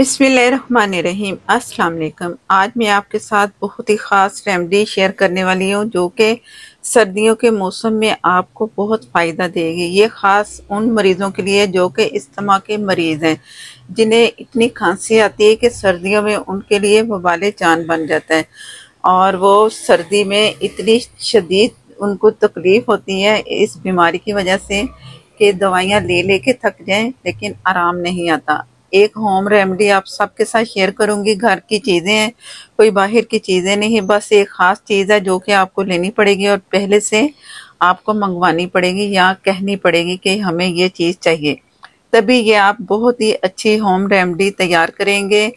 बिस्मिल्लाहिर्रहमानिर्रहीम अस्सलाम आज मैं आपके साथ बहुत ही ख़ास रेमडी शेयर करने वाली हूँ जो कि सर्दियों के मौसम में आपको बहुत फ़ायदा देगी ये ख़ास उन मरीज़ों के लिए जो कि इस्तमा के मरीज़ हैं जिन्हें इतनी खांसी आती है कि सर्दियों में उनके लिए वबाल जान बन जाता है और वो सर्दी में इतनी शदीद उनको तकलीफ़ होती है इस बीमारी की वजह से कि दवाइयाँ ले ले थक जाएं लेकिन आराम नहीं आता एक होम रेमेडी आप सबके साथ शेयर करूंगी घर की चीज़ें हैं कोई बाहर की चीज़ें नहीं बस एक ख़ास चीज़ है जो कि आपको लेनी पड़ेगी और पहले से आपको मंगवानी पड़ेगी या कहनी पड़ेगी कि हमें ये चीज़ चाहिए तभी ये आप बहुत ही अच्छी होम रेमेडी तैयार करेंगे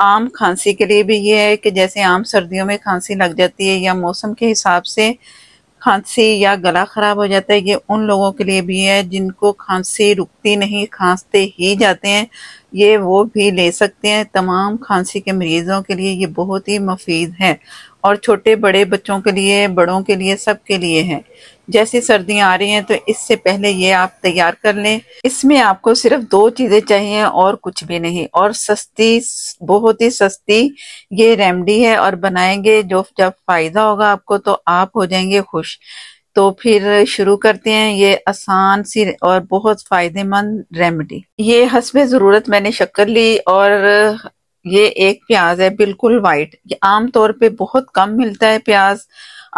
आम खांसी के लिए भी ये है कि जैसे आम सर्दियों में खांसी लग जाती है या मौसम के हिसाब से खांसी या गला ख़राब हो जाता है ये उन लोगों के लिए भी है जिनको खांसी रुकती नहीं खांसते ही जाते हैं ये वो भी ले सकते हैं तमाम खांसी के मरीज़ों के लिए ये बहुत ही मफीद है और छोटे बड़े बच्चों के लिए बड़ों के लिए सब के लिए है जैसे सर्दियां आ रही हैं तो इससे पहले ये आप तैयार कर लें इसमें आपको सिर्फ दो चीज़ें चाहिए और कुछ भी नहीं और सस्ती बहुत ही सस्ती ये रेमडी है और बनाएंगे जो जब फायदा होगा आपको तो आप हो जाएंगे खुश तो फिर शुरू करते हैं ये आसान सी और बहुत फ़ायदेमंद रेमेडी ये हसबे ज़रूरत मैंने शक्कर ली और ये एक प्याज है बिल्कुल वाइट ये आमतौर पे बहुत कम मिलता है प्याज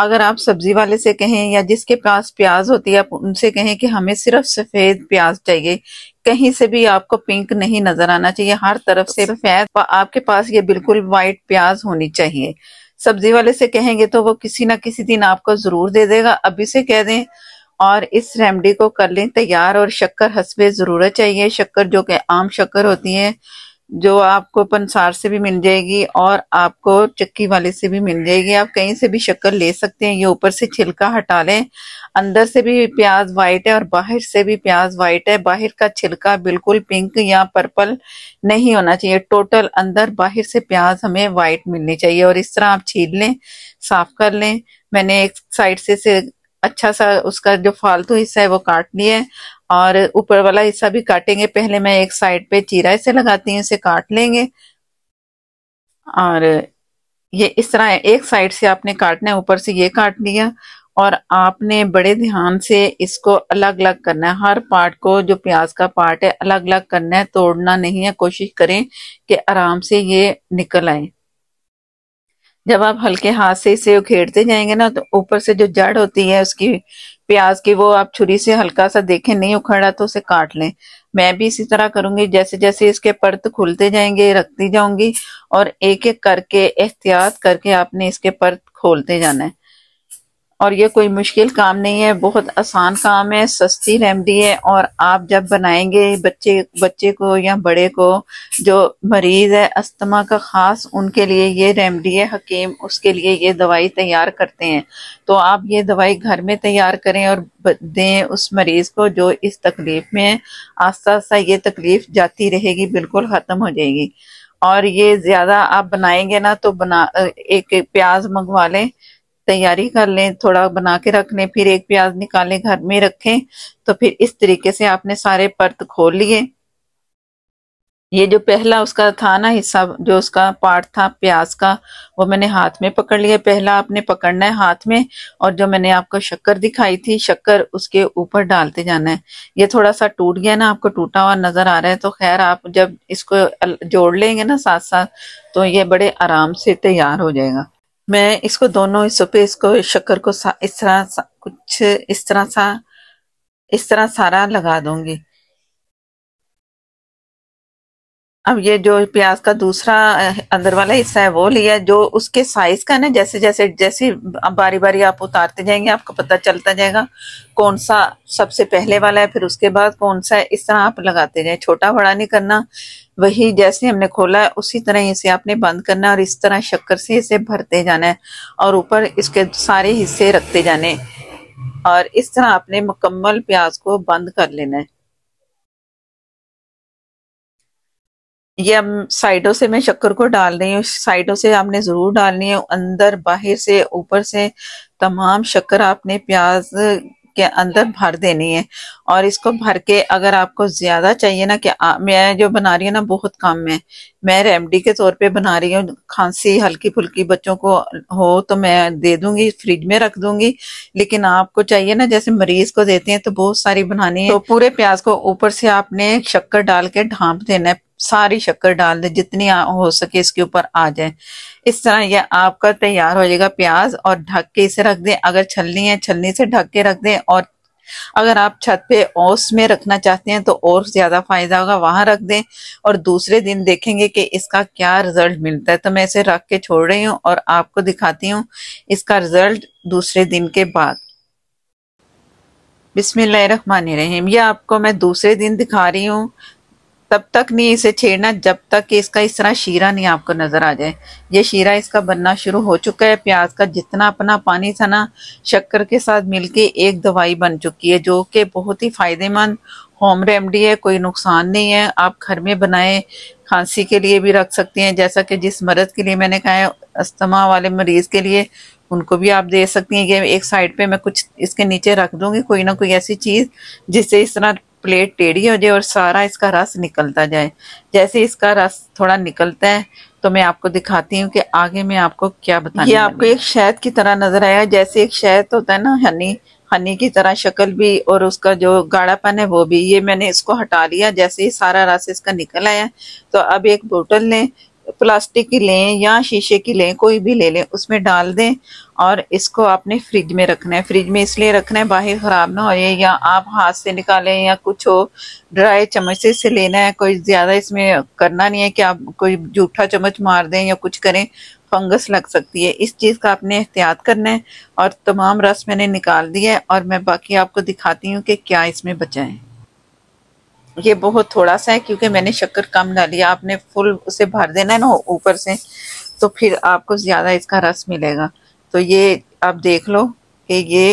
अगर आप सब्जी वाले से कहें या जिसके पास प्याज होती है आप उनसे कहें कि हमें सिर्फ सफेद प्याज चाहिए कहीं से भी आपको पिंक नहीं नजर आना चाहिए हर तरफ से सफेद आपके पास ये बिल्कुल वाइट प्याज होनी चाहिए सब्जी वाले से कहेंगे तो वो किसी ना किसी दिन आपको जरूर दे देगा अभी से कह दें और इस रेमडी को कर लें तैयार और शक्कर हसबे जरूरत चाहिए शक्कर जो कि आम शक्कर होती है जो आपको पंसार से भी मिल जाएगी और आपको चक्की वाले से भी मिल जाएगी आप कहीं से भी शक्कर ले सकते हैं ये ऊपर से छिलका हटा लें अंदर से भी प्याज वाइट है और बाहर से भी प्याज वाइट है बाहर का छिलका बिल्कुल पिंक या पर्पल नहीं होना चाहिए टोटल अंदर बाहर से प्याज हमें वाइट मिलनी चाहिए और इस तरह आप छील लें साफ कर लें मैंने एक साइड से, से अच्छा सा उसका जो फालतू हिस्सा है वो काट है और ऊपर वाला हिस्सा भी काटेंगे पहले मैं एक साइड पे चीरा इसे लगाती हूँ इसे काट लेंगे और ये इस तरह है एक साइड से आपने काटना है ऊपर से ये काट लिया और आपने बड़े ध्यान से इसको अलग अलग करना है हर पार्ट को जो प्याज का पार्ट है अलग अलग करना है तोड़ना नहीं है कोशिश करें कि आराम से ये निकल आए जब आप हल्के हाथ से इसे उखेड़ते जाएंगे ना तो ऊपर से जो जड़ होती है उसकी प्याज की वो आप छुरी से हल्का सा देखें नहीं उखड़ा तो उसे काट लें मैं भी इसी तरह करूंगी जैसे जैसे इसके परत खुलते जाएंगे रखती जाऊंगी और एक एक करके एहतियात करके आपने इसके परत खोलते जाना है और ये कोई मुश्किल काम नहीं है बहुत आसान काम है सस्ती रेमडी है और आप जब बनाएंगे बच्चे बच्चे को या बड़े को जो मरीज है अस्थमा का खास उनके लिए ये रेमडी है हकीम उसके लिए ये दवाई तैयार करते हैं तो आप ये दवाई घर में तैयार करें और दें उस मरीज को जो इस तकलीफ में है आस्ता आस्ता ये तकलीफ जाती रहेगी बिल्कुल ख़त्म हो जाएगी और ये ज़्यादा आप बनाएंगे ना तो बना एक प्याज मंगवा लें तैयारी कर लें थोड़ा बना के रख लें फिर एक प्याज निकालें घर में रखें तो फिर इस तरीके से आपने सारे पर्त खोल लिए ये जो पहला उसका था ना हिस्सा जो उसका पार्ट था प्याज का वो मैंने हाथ में पकड़ लिया पहला आपने पकड़ना है हाथ में और जो मैंने आपको शक्कर दिखाई थी शक्कर उसके ऊपर डालते जाना है ये थोड़ा सा टूट गया ना आपको टूटा हुआ नजर आ रहा है तो खैर आप जब इसको जोड़ लेंगे ना साथ साथ तो ये बड़े आराम से तैयार हो जाएगा मैं इसको दोनों हिस्सों पे इसको शक्कर को सा, इस तरह सा, कुछ इस तरह सा इस तरह सारा लगा दूंगी अब ये जो प्याज का दूसरा अंदर वाला हिस्सा है वो लिया जो उसके साइज का ना जैसे जैसे जैसे बारी बारी आप उतारते जाएंगे आपको पता चलता जाएगा कौन सा सबसे पहले वाला है फिर उसके बाद कौन सा है इस तरह आप लगाते जाए छोटा बड़ा नहीं करना वही जैसे हमने खोला है उसी तरह इसे आपने बंद करना है और इस तरह शक्कर से इसे भरते जाना है और ऊपर इसके सारे हिस्से रखते जाने और इस तरह आपने मुकम्मल प्याज को बंद कर लेना है ये हम साइडों से मैं शक्कर को डाल रही हूँ साइडों से आपने ज़रूर डालनी है अंदर बाहर से ऊपर से तमाम शक्कर आपने प्याज के अंदर भर देनी है और इसको भर के अगर आपको ज्यादा चाहिए ना कि आ, मैं जो बना रही हूँ ना बहुत कम है मैं रेमडी के तौर पे बना रही हूँ खांसी हल्की फुल्की बच्चों को हो तो मैं दे दूंगी फ्रिज में रख दूंगी लेकिन आपको चाहिए ना जैसे मरीज को देते हैं तो बहुत सारी बनानी है तो पूरे प्याज को ऊपर से आपने शक्कर डाल के ढांप देना है सारी शक्कर डाल दें जितनी हो सके इसके ऊपर आ जाए इस तरह यह आपका तैयार हो जाएगा प्याज और ढक के इसे रख दें अगर छलनी है छलनी से ढक के रख दें और अगर आप छत पे ओस में रखना चाहते हैं तो और ज्यादा फायदा होगा वहां रख दें और दूसरे दिन देखेंगे कि इसका क्या रिजल्ट मिलता है तो मैं इसे रख के छोड़ रही हूँ और आपको दिखाती हूँ इसका रिजल्ट दूसरे दिन के बाद रहीम यह आपको मैं दूसरे दिन दिखा रही हूँ तब तक नहीं इसे छेड़ना जब तक कि इसका इस तरह शीरा नहीं आपको नज़र आ जाए ये शीरा इसका बनना शुरू हो चुका है प्याज का जितना अपना पानी था ना शक्कर के साथ मिलके एक दवाई बन चुकी है जो कि बहुत ही फ़ायदेमंद होम रेमडी है कोई नुकसान नहीं है आप घर में बनाए खांसी के लिए भी रख सकती हैं जैसा कि जिस मर्द के लिए मैंने कहा है अस्थमा वाले मरीज के लिए उनको भी आप दे सकती हैं कि एक साइड पे मैं कुछ इसके नीचे रख दूंगी कोई ना कोई ऐसी चीज़ जिससे इस तरह प्लेट टेढ़ी हो जाए और सारा इसका रस निकलता जाए जैसे इसका रस थोड़ा निकलता है तो मैं आपको दिखाती हूँ कि आगे मैं आपको क्या बताऊँ ये आपको एक शहद की तरह नजर आया जैसे एक शहद होता है ना हनी हनी की तरह शक्ल भी और उसका जो गाढ़ापन है वो भी ये मैंने इसको हटा लिया जैसे ही सारा रस इसका निकल आया तो अब एक बोतल लें प्लास्टिक की लें या शीशे की लें कोई भी ले लें उसमें डाल दें और इसको आपने फ्रिज में रखना है फ्रिज में इसलिए रखना है बाहर ख़राब ना हो या आप हाथ से निकालें या कुछ हो ड्राई चम्मच से इसे लेना है कोई ज़्यादा इसमें करना नहीं है कि आप कोई जूठा चम्मच मार दें या कुछ करें फंगस लग सकती है इस चीज़ का आपने एहतियात करना है और तमाम रस मैंने निकाल दिया है और मैं बाकी आपको दिखाती हूँ कि क्या इसमें बचाएं ये बहुत थोड़ा सा है क्योंकि मैंने शक्कर कम डाली आपने फुल उसे भर देना है ना ऊपर से तो फिर आपको ज़्यादा इसका रस मिलेगा तो ये आप देख लो कि ये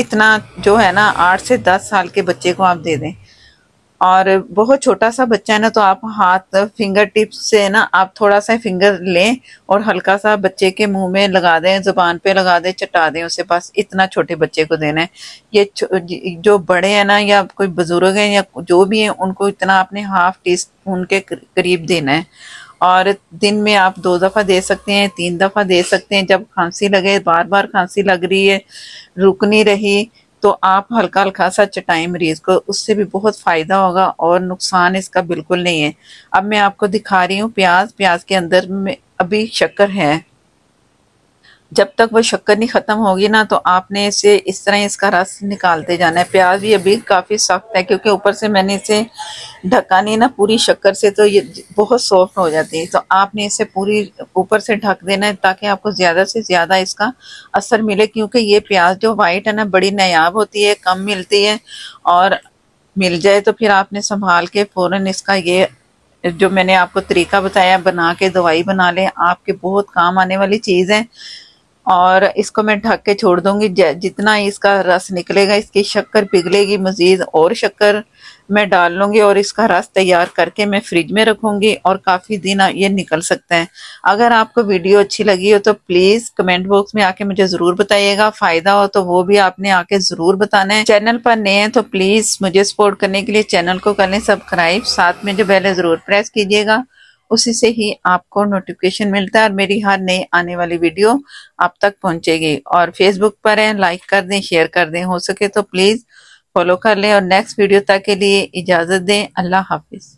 इतना जो है ना आठ से दस साल के बच्चे को आप दे दें और बहुत छोटा सा बच्चा है ना तो आप हाथ फिंगर टिप्स से ना आप थोड़ा सा फिंगर लें और हल्का सा बच्चे के मुंह में लगा दें जुबान पे लगा दें चटा दें उसे पास इतना छोटे बच्चे को देना है ये जो बड़े हैं ना या कोई बुजुर्ग हैं या जो भी हैं उनको इतना आपने हाफ टी स्पून के करीब देना है और दिन में आप दो दफ़ा दे सकते हैं तीन दफ़ा दे सकते हैं जब खांसी लगे बार बार खांसी लग रही है रुक नहीं रही तो आप हल्का हल्का सा चटाई मरीज को उससे भी बहुत फ़ायदा होगा और नुकसान इसका बिल्कुल नहीं है अब मैं आपको दिखा रही हूँ प्याज प्याज के अंदर में अभी शक्कर है जब तक वो शक्कर नहीं ख़त्म होगी ना तो आपने इसे इस तरह इसका रस निकालते जाना है प्याज भी अभी काफ़ी सख्त है क्योंकि ऊपर से मैंने इसे ढका नहीं ना पूरी शक्कर से तो ये बहुत सॉफ्ट हो जाती है तो आपने इसे पूरी ऊपर से ढक देना है ताकि आपको ज़्यादा से ज़्यादा इसका असर मिले क्योंकि ये प्याज जो वाइट है ना बड़ी नायाब होती है कम मिलती है और मिल जाए तो फिर आपने संभाल के फ़ौरन इसका ये जो मैंने आपको तरीका बताया बना के दवाई बना लें आपके बहुत काम आने वाली चीज़ है और इसको मैं ढक के छोड़ दूंगी जितना इसका रस निकलेगा इसकी शक्कर पिघलेगी मज़ीद और शक्कर मैं डाल लूँगी और इसका रस तैयार करके मैं फ्रिज में रखूँगी और काफ़ी दिन ये निकल सकते हैं अगर आपको वीडियो अच्छी लगी हो तो प्लीज़ कमेंट बॉक्स में आके मुझे ज़रूर बताइएगा फ़ायदा हो तो वो भी आपने आके ज़रूर बताना है चैनल पर नए हैं तो प्लीज़ मुझे सपोर्ट करने के लिए चैनल को करें सब्सक्राइब साथ में जो बेल ज़रूर प्रेस कीजिएगा उसी से ही आपको नोटिफिकेशन मिलता है और मेरी हर नई आने वाली वीडियो आप तक पहुंचेगी और फेसबुक पर है लाइक कर दें शेयर कर दें हो सके तो प्लीज़ फॉलो कर लें और नेक्स्ट वीडियो तक के लिए इजाज़त दें अल्लाह हाफिज़